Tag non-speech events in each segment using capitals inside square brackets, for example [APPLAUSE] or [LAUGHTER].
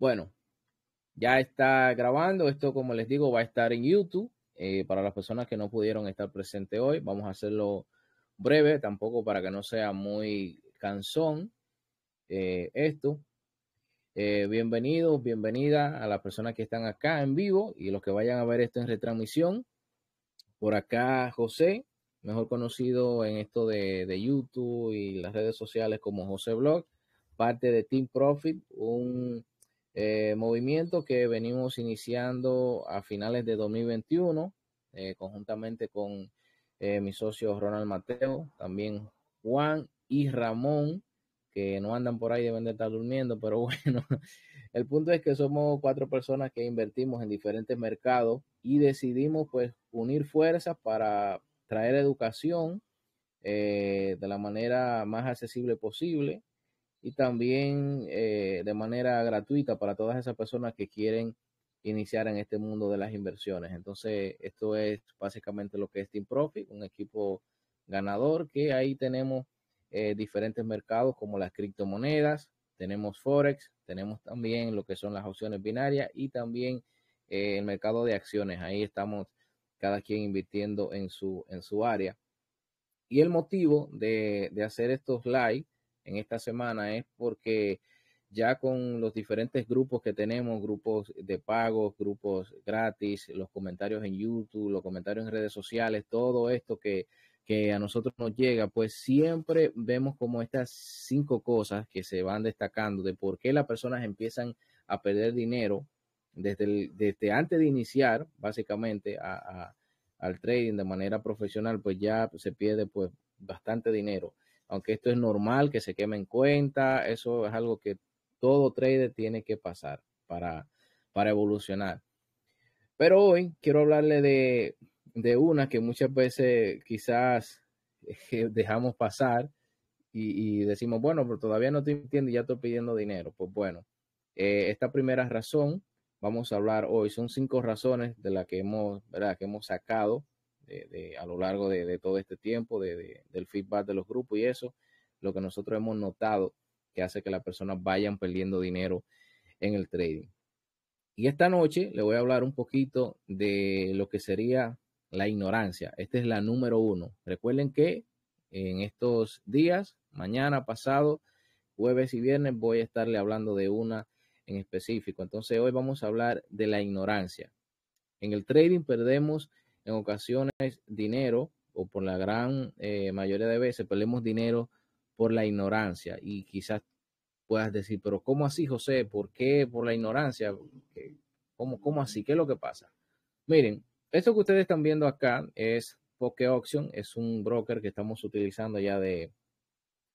Bueno, ya está grabando. Esto, como les digo, va a estar en YouTube. Eh, para las personas que no pudieron estar presentes hoy, vamos a hacerlo breve, tampoco para que no sea muy cansón eh, esto. Eh, bienvenidos, bienvenida a las personas que están acá en vivo y los que vayan a ver esto en retransmisión. Por acá José, mejor conocido en esto de, de YouTube y las redes sociales como José Blog, parte de Team Profit, un eh, movimiento que venimos iniciando a finales de 2021, eh, conjuntamente con eh, mi mis socios Ronald Mateo, también Juan y Ramón, que no andan por ahí, deben de estar durmiendo, pero [LAUGHS] bueno, el punto es que somos cuatro personas que invertimos en diferentes mercados y decidimos pues unir fuerzas para traer educación de la manera más accesible posible y también eh, de manera gratuita para todas esas personas que quieren iniciar en este mundo de las inversiones. Entonces, esto es básicamente lo que es Team Profit, un equipo ganador que ahí tenemos eh, diferentes mercados como las criptomonedas, tenemos Forex, tenemos también lo que son las opciones binarias y también eh, el mercado de acciones. Ahí estamos cada quien invirtiendo en su, en su área. Y el motivo de, de hacer estos live en esta semana es porque ya con los diferentes grupos que tenemos, grupos de pagos, grupos gratis, los comentarios en YouTube, los comentarios en redes sociales, todo esto que, a nosotros nos llega, pues siempre vemos como estas cinco cosas que se van destacando de por qué las personas empiezan a perder dinero desde, desde antes de iniciar básicamente al trading de manera profesional, pues ya se pierde pues bastante dinero aunque esto es normal que se queme en cuenta, eso es algo que todo trader tiene que pasar para, para evolucionar. Pero hoy quiero hablarle de, una que muchas veces quizás eh, [LAUGHS] dejamos pasar y, decimos, bueno, pero todavía no te entiendo y ya estoy pidiendo dinero. Pues bueno, eh, esta primera razón vamos a hablar hoy. Son cinco razones de las que hemos, que hemos sacado de, a lo largo de, de todo este tiempo, del feedback de los grupos y eso, lo que nosotros hemos notado que hace que las personas vayan perdiendo dinero en el trading. Y esta noche le voy a hablar un poquito de lo que sería la ignorancia. Esta es la número uno. Recuerden que en estos días, mañana, pasado, jueves y viernes, voy a estarle hablando de una en específico. Entonces hoy vamos a hablar de la ignorancia. En el trading perdemos en ocasiones dinero, o por la gran eh, mayoría de veces, perdemos dinero por la ignorancia. Y quizás puedas decir, pero ¿cómo así, José? ¿Por qué? ¿Por la ignorancia? ¿Cómo, cómo así? ¿Qué es lo que pasa? Miren, esto que ustedes están viendo acá es Poké Auction, es un broker que estamos utilizando ya de,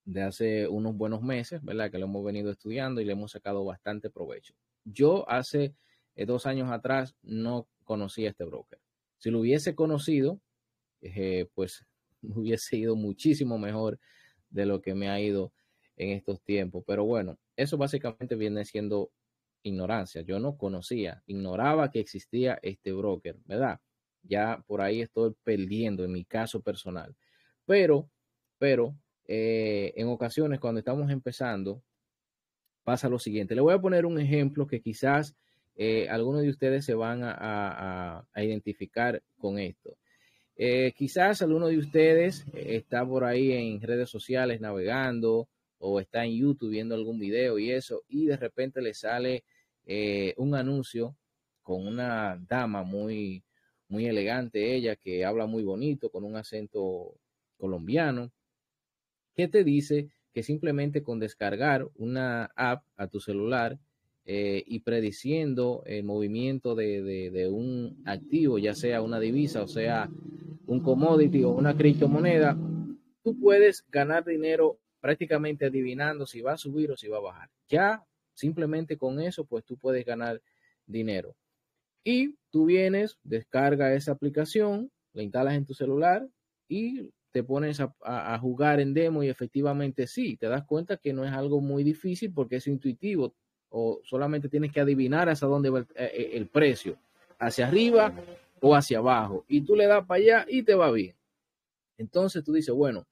de hace unos buenos meses, ¿verdad? Que lo hemos venido estudiando y le hemos sacado bastante provecho. Yo hace eh, dos años atrás no conocía este broker. Si lo hubiese conocido, eh, pues [LAUGHS] me hubiese ido muchísimo mejor de lo que me ha ido en estos tiempos. Pero bueno, eso básicamente viene siendo ignorancia. Yo no conocía, ignoraba que existía este broker, ¿verdad? Ya por ahí estoy perdiendo en mi caso personal. Pero, pero, eh, en ocasiones cuando estamos empezando, pasa lo siguiente. Le voy a poner un ejemplo que quizás eh, algunos de ustedes se van a, identificar con esto. Eh, quizás alguno de ustedes eh, está por ahí en redes sociales navegando o está en YouTube viendo algún video y eso, y de repente le sale un anuncio con una dama muy, muy elegante, ella que habla muy bonito, con un acento colombiano, que te dice que simplemente con descargar una app a tu celular eh, y prediciendo el movimiento de, un activo, ya sea una divisa o sea un commodity o una criptomoneda, tú puedes ganar dinero prácticamente adivinando si va a subir o si va a bajar. Ya simplemente con eso, pues tú puedes ganar dinero. Y tú vienes, descarga esa aplicación, la instalas en tu celular y te pones a, a, jugar en demo y efectivamente sí, te das cuenta que no es algo muy difícil porque es intuitivo o solamente tienes que adivinar hacia dónde va eh, eh, el, precio, hacia arriba o hacia abajo, y tú le das para allá y te va bien. Entonces tú dices, bueno,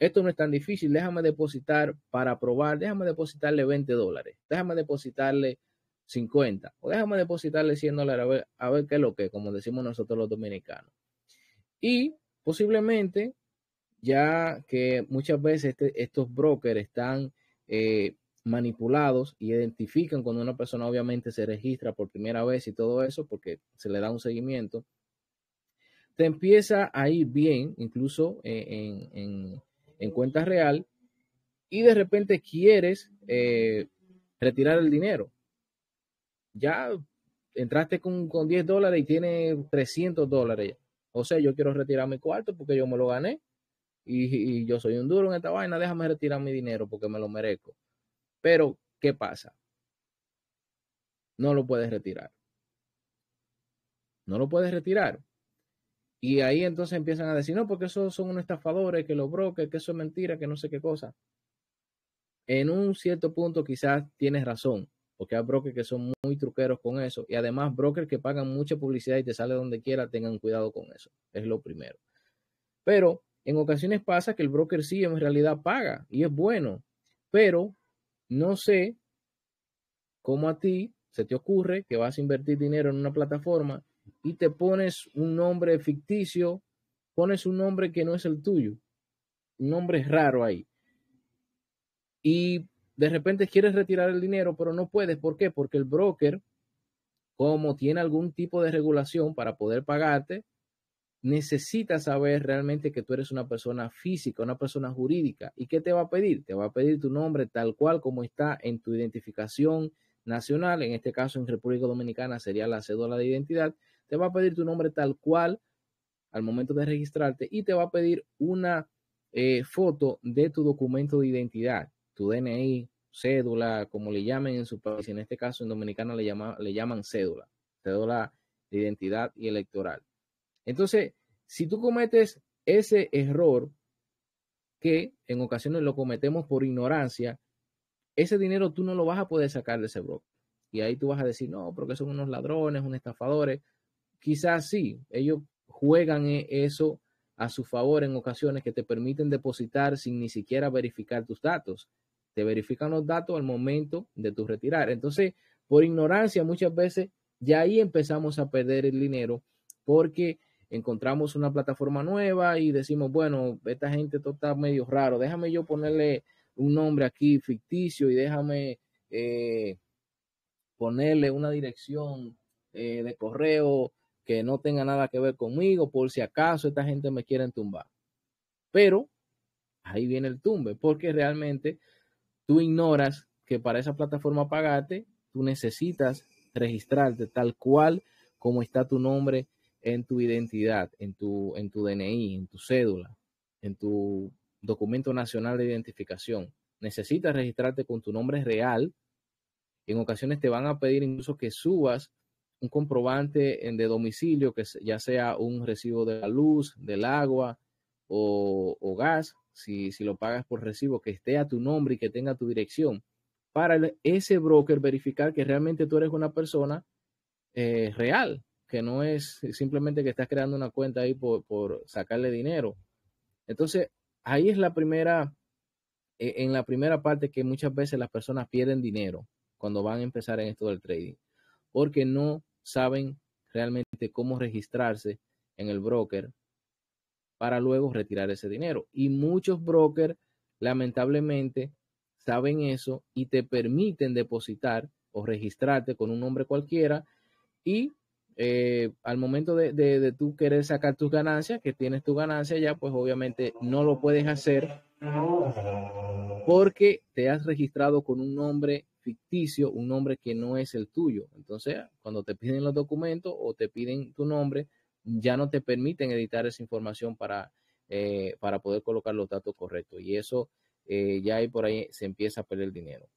esto no es tan difícil, déjame depositar para probar, déjame depositarle 20 dólares, déjame depositarle 50 o déjame depositarle 100 dólares a ver, a ver qué es lo que, como decimos nosotros los dominicanos. Y posiblemente, ya que muchas veces este, estos brokers están eh, manipulados y identifican cuando una persona obviamente se registra por primera vez y todo eso, porque se le da un seguimiento, te empieza a ir bien, incluso eh, en, en, cuenta real, y de repente quieres eh, retirar el dinero. Ya entraste con, 10 dólares y tiene 300 dólares. O sea, yo quiero retirar mi cuarto porque yo me lo gané y, y yo soy un duro en esta vaina, déjame retirar mi dinero porque me lo merezco. Pero, ¿qué pasa? No lo puedes retirar. No lo puedes retirar. Y ahí entonces empiezan a decir, no, porque esos son unos estafadores, que los brokers, que eso es mentira, que no sé qué cosa. En un cierto punto quizás tienes razón, porque hay brokers que son muy truqueros con eso. Y además brokers que pagan mucha publicidad y te sale donde quiera, tengan cuidado con eso. Es lo primero. Pero en ocasiones pasa que el broker sí en realidad paga y es bueno, pero no sé cómo a ti se te ocurre que vas a invertir dinero en una plataforma y te pones un nombre ficticio, pones un nombre que no es el tuyo, un nombre raro ahí. Y de repente quieres retirar el dinero, pero no puedes. ¿Por qué? Porque el broker, como tiene algún tipo de regulación para poder pagarte, necesita saber realmente que tú eres una persona física, una persona jurídica. ¿Y qué te va a pedir? Te va a pedir tu nombre tal cual como está en tu identificación nacional, en este caso en República Dominicana sería la cédula de identidad, te va a pedir tu nombre tal cual al momento de registrarte y te va a pedir una eh, foto de tu documento de identidad, tu DNI, cédula, como le llamen en su país, en este caso en Dominicana le, llama, le llaman cédula, cédula de identidad y electoral. Entonces, si tú cometes ese error, que en ocasiones lo cometemos por ignorancia, ese dinero tú no lo vas a poder sacar de ese broker. Y ahí tú vas a decir, no, porque son unos ladrones, unos estafadores. Quizás sí, ellos juegan e-, eso a su favor en ocasiones que te permiten depositar sin ni siquiera verificar tus datos. Te verifican los datos al momento de tu retirar. Entonces, por ignorancia muchas veces, ya ahí empezamos a perder el dinero porque encontramos una plataforma nueva y decimos, bueno, esta gente está medio raro, déjame yo ponerle un nombre aquí ficticio y déjame eh, ponerle una dirección eh, de correo que no tenga nada que ver conmigo por si acaso esta gente me quieren tumbar. Pero ahí viene el tumbe, porque realmente tú ignoras que para esa plataforma pagarte, tú necesitas registrarte tal cual como está tu nombre en tu identidad, en tu, en tu DNI, en tu cédula, en tu documento nacional de identificación. Necesitas registrarte con tu nombre real. En ocasiones te van a pedir incluso que subas un comprobante de domicilio, que ya sea un recibo de la luz, del agua o, gas, si, lo pagas por recibo, que esté a tu nombre y que tenga tu dirección, para ese broker verificar que realmente tú eres una persona eh, real, que no es simplemente que estás creando una cuenta ahí por, por sacarle dinero. Entonces, ahí es la primera, e, en la primera parte que muchas veces las personas pierden dinero cuando van a empezar en esto del trading, porque no saben realmente cómo registrarse en el broker para luego retirar ese dinero. Y muchos brokers, lamentablemente, saben eso y te permiten depositar o registrarte con un nombre cualquiera y eh, al momento de, de, tú querer sacar tus ganancias, que tienes tu ganancia ya, pues obviamente no lo puedes hacer porque te has registrado con un nombre ficticio, un nombre que no es el tuyo. Entonces, cuando te piden los documentos o te piden tu nombre, ya no te permiten editar esa información para, eh, para poder colocar los datos correctos. Y eso eh, ya ahí por ahí se empieza a perder dinero.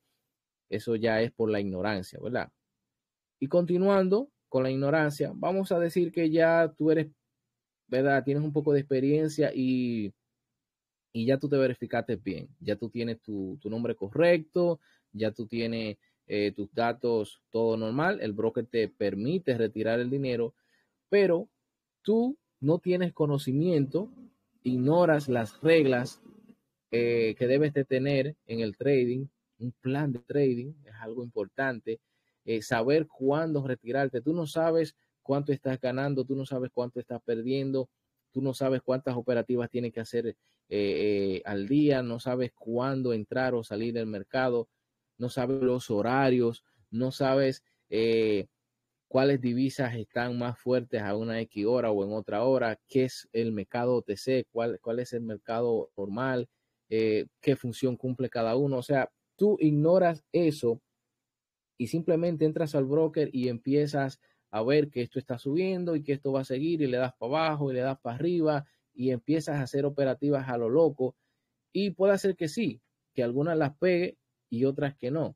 Eso ya es por la ignorancia, ¿verdad? Y continuando, con la ignorancia, vamos a decir que ya tú eres, ¿verdad? Tienes un poco de experiencia y, y ya tú te verificaste bien, ya tú tienes tu, tu nombre correcto, ya tú tienes eh, tus datos, todo normal, el broker te permite retirar el dinero, pero tú no tienes conocimiento, ignoras las reglas eh, que debes de tener en el trading, un plan de trading es algo importante, eh, saber cuándo retirarte. Tú no sabes cuánto estás ganando, tú no sabes cuánto estás perdiendo, tú no sabes cuántas operativas tienes que hacer eh, eh, al día, no sabes cuándo entrar o salir del mercado, no sabes los horarios, no sabes cuáles divisas están más fuertes a una X hora o en otra hora, qué es el mercado OTC, cuál, cuál es el mercado normal, qué función cumple cada uno. O sea, tú ignoras eso y simplemente entras al broker y empiezas a ver que esto está subiendo y que esto va a seguir y le das para abajo y le das para arriba y empiezas a hacer operativas a lo loco y puede ser que sí, que algunas las pegue y otras que no.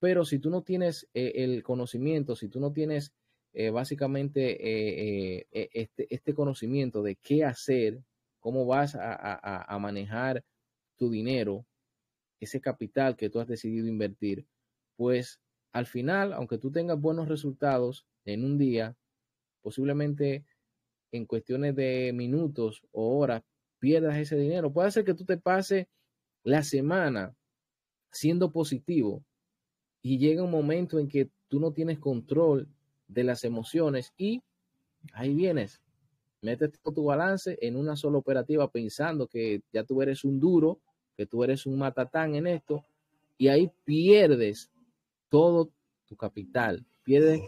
Pero si tú no tienes eh, el conocimiento, si tú no tienes eh, básicamente eh, e-, este, este, conocimiento de qué hacer, cómo vas a manejar tu dinero, ese capital que tú has decidido invertir, pues al final, aunque tú tengas buenos resultados en un día, posiblemente en cuestiones de minutos o horas pierdas ese dinero. Puede ser que tú te pases la semana siendo positivo y llega un momento en que tú no tienes control de las emociones y ahí vienes, metes todo tu balance en una sola operativa pensando que ya tú eres un duro, que tú eres un matatán en esto y ahí pierdes todo tu capital, pierdes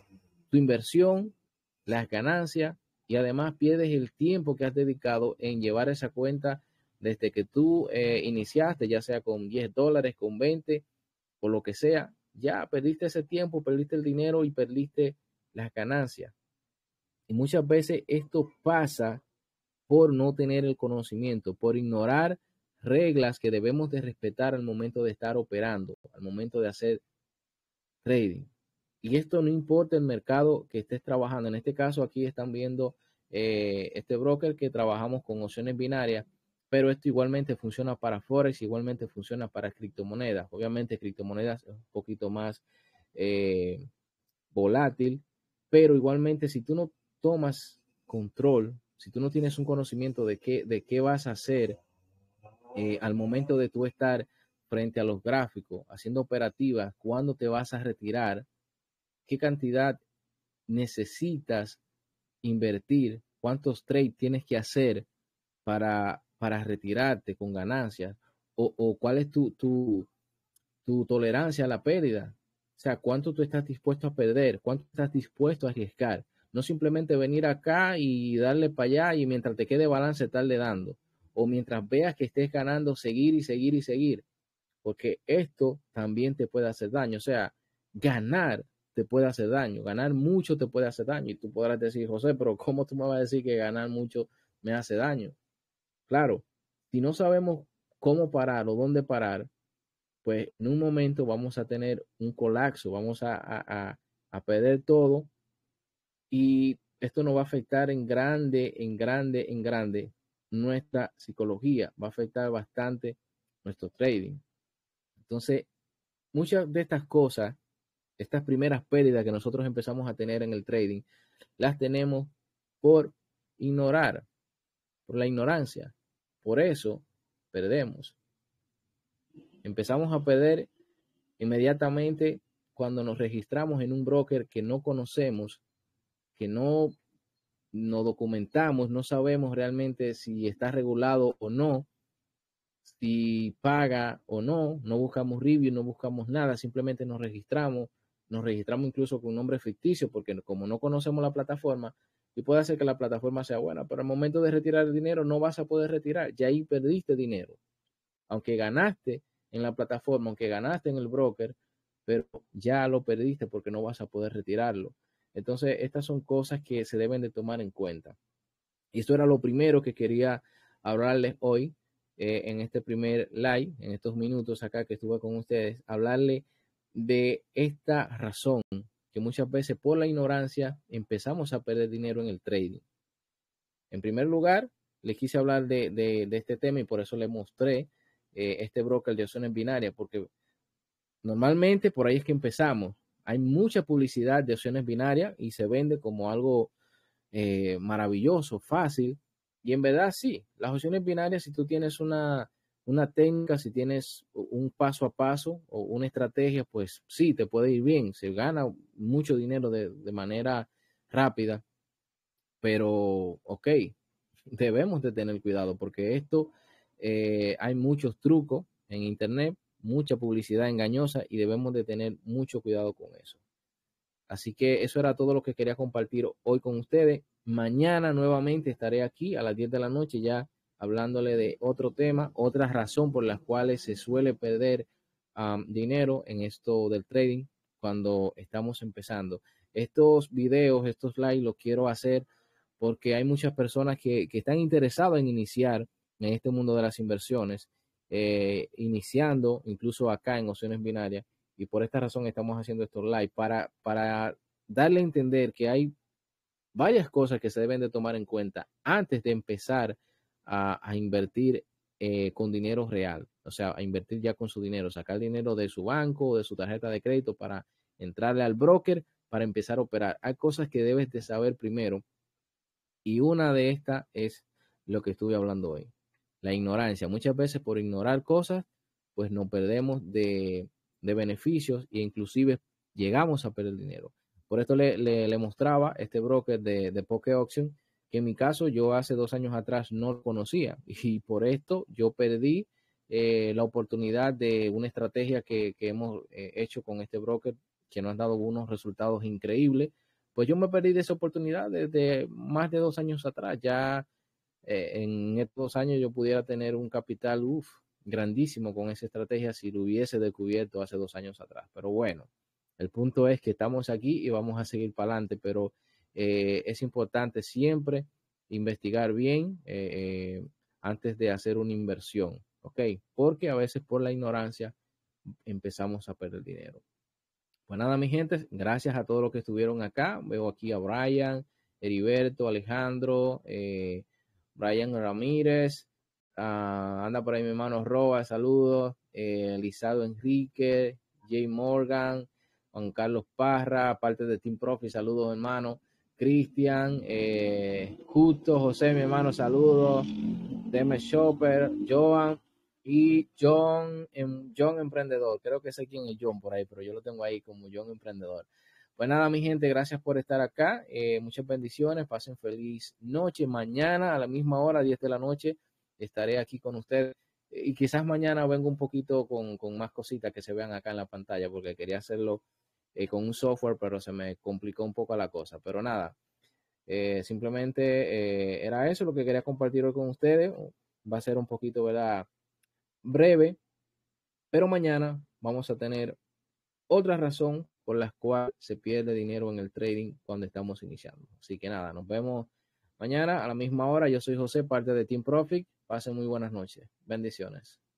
tu inversión, las ganancias y además pierdes el tiempo que has dedicado en llevar esa cuenta desde que tú eh, iniciaste, ya sea con 10 dólares, con 20, o lo que sea, ya perdiste ese tiempo, perdiste el dinero y perdiste las ganancias. Y muchas veces esto pasa por no tener el conocimiento, por ignorar reglas que debemos de respetar al momento de estar operando, al momento de hacer trading. Y esto no importa el mercado que estés trabajando. En este caso aquí están viendo eh, este broker que trabajamos con opciones binarias, pero esto igualmente funciona para Forex, igualmente funciona para criptomonedas. Obviamente criptomonedas es un poquito más eh, volátil, pero igualmente si tú no tomas control, si tú no tienes un conocimiento de qué, de qué vas a hacer eh, al momento de tú estar frente a los gráficos, haciendo operativas, cuándo te vas a retirar, qué cantidad necesitas invertir, cuántos trades tienes que hacer para, para retirarte con ganancias, o, cuál es tu, tu, tu tolerancia a la pérdida. O sea, cuánto tú estás dispuesto a perder, cuánto estás dispuesto a arriesgar. No simplemente venir acá y darle para allá y mientras te quede balance estarle dando. O mientras veas que estés ganando, seguir y seguir y seguir porque esto también te puede hacer daño. O sea, ganar te puede hacer daño, ganar mucho te puede hacer daño. Y tú podrás decir, José, pero ¿cómo tú me vas a decir que ganar mucho me hace daño? Claro, si no sabemos cómo parar o dónde parar, pues en un momento vamos a tener un colapso, vamos a, a perder todo y esto nos va a afectar en grande, en grande, en grande nuestra psicología, va a afectar bastante nuestro trading. Entonces, muchas de estas cosas, estas primeras pérdidas que nosotros empezamos a tener en el trading, las tenemos por ignorar, por la ignorancia. Por eso perdemos. Empezamos a perder inmediatamente cuando nos registramos en un broker que no conocemos, que no, nos documentamos, no sabemos realmente si está regulado o no, si paga o no, no buscamos review, no buscamos nada, simplemente nos registramos, nos registramos incluso con un nombre ficticio, porque como no conocemos la plataforma, y puede hacer que la plataforma sea buena, pero al momento de retirar el dinero no vas a poder retirar, ya ahí perdiste dinero. Aunque ganaste en la plataforma, aunque ganaste en el broker, pero ya lo perdiste porque no vas a poder retirarlo. Entonces, estas son cosas que se deben de tomar en cuenta. Y esto era lo primero que quería hablarles hoy eh, en este primer live, en estos minutos acá que estuve con ustedes, hablarle de esta razón que muchas veces por la ignorancia empezamos a perder dinero en el trading. En primer lugar, les quise hablar de, este tema y por eso les mostré eh, este broker de opciones binarias, porque normalmente por ahí es que empezamos. Hay mucha publicidad de opciones binarias y se vende como algo eh, maravilloso, fácil, y en verdad sí, las opciones binarias, si tú tienes una, una técnica, si tienes un paso a paso o una estrategia, pues sí, te puede ir bien, se gana mucho dinero de, manera rápida, pero ok, debemos de tener cuidado porque esto, eh, hay muchos trucos en Internet, mucha publicidad engañosa y debemos de tener mucho cuidado con eso. Así que eso era todo lo que quería compartir hoy con ustedes. Mañana nuevamente estaré aquí a las 10 de la noche ya hablándole de otro tema, otra razón por la cual se suele perder dinero en esto del trading cuando estamos empezando. Estos videos, estos live los quiero hacer porque hay muchas personas que, están interesadas en iniciar en este mundo de las inversiones, eh, iniciando incluso acá en opciones binarias. Y por esta razón estamos haciendo estos live para, para darle a entender que hay varias cosas que se deben de tomar en cuenta antes de empezar a, invertir eh, con dinero real, o sea, a invertir ya con su dinero, sacar dinero de su banco o de su tarjeta de crédito para entrarle al broker para empezar a operar. Hay cosas que debes de saber primero y una de estas es lo que estuve hablando hoy, la ignorancia. Muchas veces por ignorar cosas, pues nos perdemos de, de beneficios e inclusive llegamos a perder dinero. Por esto le, mostraba este broker de, de Poké Auction, que en mi caso yo hace dos años atrás no lo conocía [LAUGHS] y por esto yo perdí eh, la oportunidad de una estrategia que, hemos eh, hecho con este broker que nos ha dado unos resultados increíbles. Pues yo me perdí de esa oportunidad desde más de dos años atrás. Ya eh, en estos años yo pudiera tener un capital uf, grandísimo con esa estrategia si lo hubiese descubierto hace dos años atrás. Pero bueno, el punto es que estamos aquí y vamos a seguir para adelante, pero eh, es importante siempre investigar bien eh, eh, antes de hacer una inversión, ¿ok? Porque a veces por la ignorancia empezamos a perder dinero. Pues nada, mi gente, gracias a todos los que estuvieron acá. Veo aquí a Brian, Heriberto, Alejandro, Brian Ramírez, ah, anda por ahí mi hermano Roa, saludos, Elizado Enrique, Jay Morgan, Juan Carlos Parra, aparte de Team Profi, saludos hermano. Cristian, eh, Justo, José, mi hermano, saludos. Deme Shopper, Joan y John, em, John Emprendedor. Creo que sé quién es John por ahí, pero yo lo tengo ahí como John Emprendedor. Pues nada, mi gente, gracias por estar acá. Eh, muchas bendiciones, pasen feliz noche. Mañana a la misma hora, 10 de la noche, estaré aquí con ustedes. Y quizás mañana vengo un poquito con, con más cositas que se vean acá en la pantalla, porque quería hacerlo eh, con un software, pero se me complicó un poco la cosa. Pero nada, eh, simplemente eh, era eso lo que quería compartir hoy con ustedes. Va a ser un poquito, ¿verdad? Breve, pero mañana vamos a tener otra razón por la cual se pierde dinero en el trading cuando estamos iniciando. Así que nada, nos vemos mañana a la misma hora. Yo soy José, parte de Team Profit. Pasen muy buenas noches. Bendiciones.